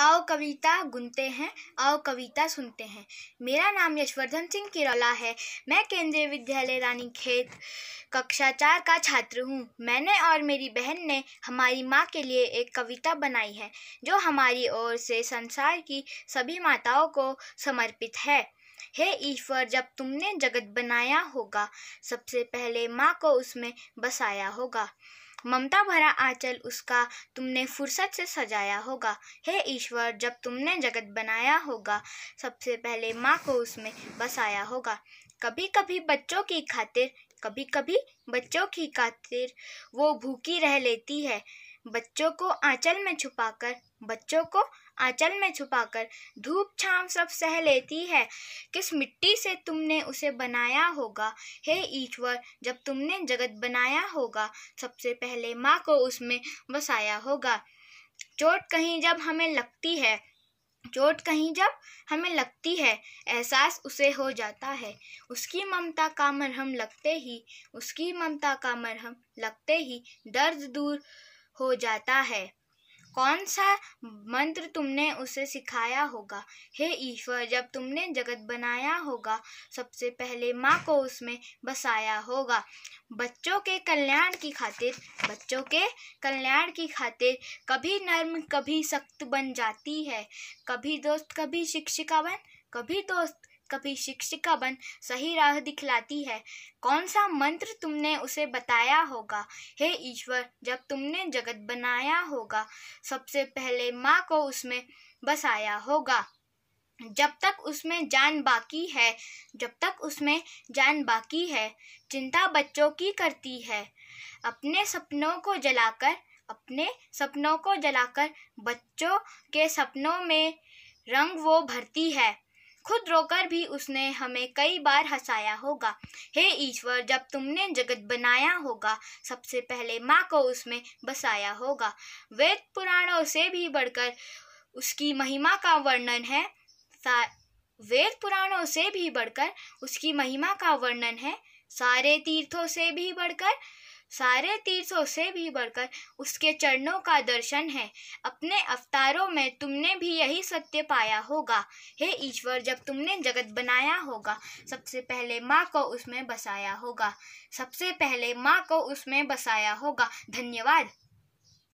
आओ कविता गुनते हैं आओ कविता सुनते हैं मेरा नाम यशवर्धन सिंह किरौला है मैं केंद्रीय विद्यालय रानी खेत कक्षा चार का छात्र हूँ मैंने और मेरी बहन ने हमारी माँ के लिए एक कविता बनाई है जो हमारी ओर से संसार की सभी माताओं को समर्पित है हे ईश्वर जब तुमने जगत बनाया होगा सबसे पहले माँ को उसमें बसाया होगा ममता भरा आंचल उसका तुमने फुर्सत से सजाया होगा हे ईश्वर जब तुमने जगत बनाया होगा सबसे पहले माँ को उसमें बसाया होगा कभी कभी बच्चों की खातिर कभी कभी बच्चों की खातिर वो भूखी रह लेती है बच्चों को आंचल में छुपाकर बच्चों को आंचल में छुपाकर धूप छाम सब सह लेती है किस मिट्टी से तुमने उसे बनाया होगा हे ईश्वर जब तुमने जगत बनाया होगा सबसे पहले माँ को उसमें बसाया होगा चोट कहीं जब हमें लगती है चोट कहीं जब हमें लगती है एहसास उसे हो जाता है उसकी ममता का मरहम लगते ही उसकी ममता का मरहम लगते ही दर्द दूर हो जाता है कौन सा मंत्र तुमने उसे सिखाया होगा हे ईश्वर जब तुमने जगत बनाया होगा सबसे पहले माँ को उसमें बसाया होगा बच्चों के कल्याण की खातिर बच्चों के कल्याण की खातिर कभी नर्म कभी सख्त बन जाती है कभी दोस्त कभी शिक्षिका बन कभी दोस्त कभी शिक्षिका बन सही राह दिखलाती है कौन सा मंत्र तुमने उसे बताया होगा हे ईश्वर जब तुमने जगत बनाया होगा सबसे पहले माँ को उसमें बसाया होगा जब तक उसमें जान बाकी है जब तक उसमें जान बाकी है चिंता बच्चों की करती है अपने सपनों को जलाकर अपने सपनों को जलाकर बच्चों के सपनों में रंग वो भरती है खुद रोकर भी उसने हमें कई बार हंसाया होगा हे ईश्वर जब तुमने जगत बनाया होगा सबसे पहले माँ को उसमें बसाया होगा वेद पुराणों से भी बढ़कर उसकी महिमा का वर्णन है वेद पुराणों से भी बढ़कर उसकी महिमा का वर्णन है सारे तीर्थों से भी बढ़कर सारे तीर्थों से भी बढ़कर उसके चरणों का दर्शन है अपने अवतारों में तुमने भी यही सत्य पाया होगा हे ईश्वर जब तुमने जगत बनाया होगा सबसे पहले माँ को उसमें बसाया होगा सबसे पहले माँ को उसमें बसाया होगा धन्यवाद